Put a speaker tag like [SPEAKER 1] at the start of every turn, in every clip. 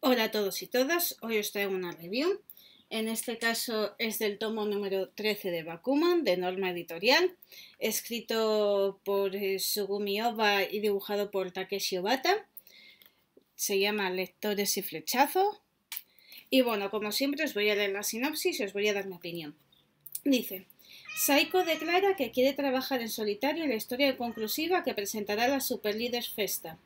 [SPEAKER 1] Hola a todos y todas, hoy os traigo una review. En este caso es del tomo número 13 de Bakuman, de Norma Editorial, escrito por eh, Sugumi Oba y dibujado por Takeshi Obata. Se llama Lectores y Flechazo Y bueno, como siempre os voy a leer la sinopsis y os voy a dar mi opinión. Dice, Saiko declara que quiere trabajar en solitario en la historia conclusiva que presentará la Superlíder Festa.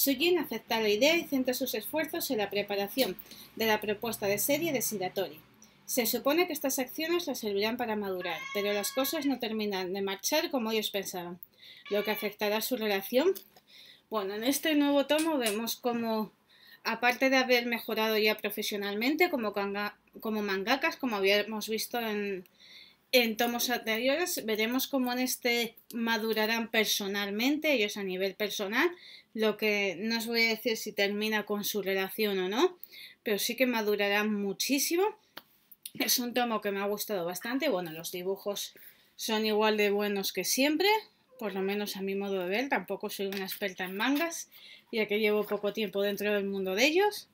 [SPEAKER 1] Sujin acepta la idea y centra sus esfuerzos en la preparación de la propuesta de serie de Shiratori. Se supone que estas acciones le servirán para madurar, pero las cosas no terminan de marchar como ellos pensaban, lo que afectará su relación. Bueno, en este nuevo tomo vemos como, aparte de haber mejorado ya profesionalmente como, como mangakas, como habíamos visto en, en tomos anteriores veremos cómo en este madurarán personalmente, ellos a nivel personal, lo que no os voy a decir si termina con su relación o no, pero sí que madurarán muchísimo. Es un tomo que me ha gustado bastante, bueno, los dibujos son igual de buenos que siempre, por lo menos a mi modo de ver, tampoco soy una experta en mangas, ya que llevo poco tiempo dentro del mundo de ellos.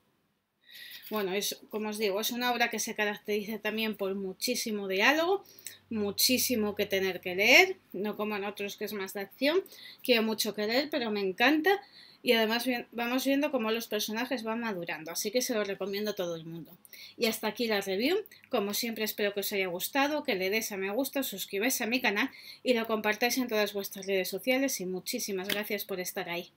[SPEAKER 1] Bueno, es, como os digo, es una obra que se caracteriza también por muchísimo diálogo, muchísimo que tener que leer, no como en otros que es más de acción. Quiero mucho que leer, pero me encanta. Y además vamos viendo cómo los personajes van madurando, así que se lo recomiendo a todo el mundo. Y hasta aquí la review. Como siempre espero que os haya gustado, que le des a me gusta, suscribáis a mi canal y lo compartáis en todas vuestras redes sociales y muchísimas gracias por estar ahí.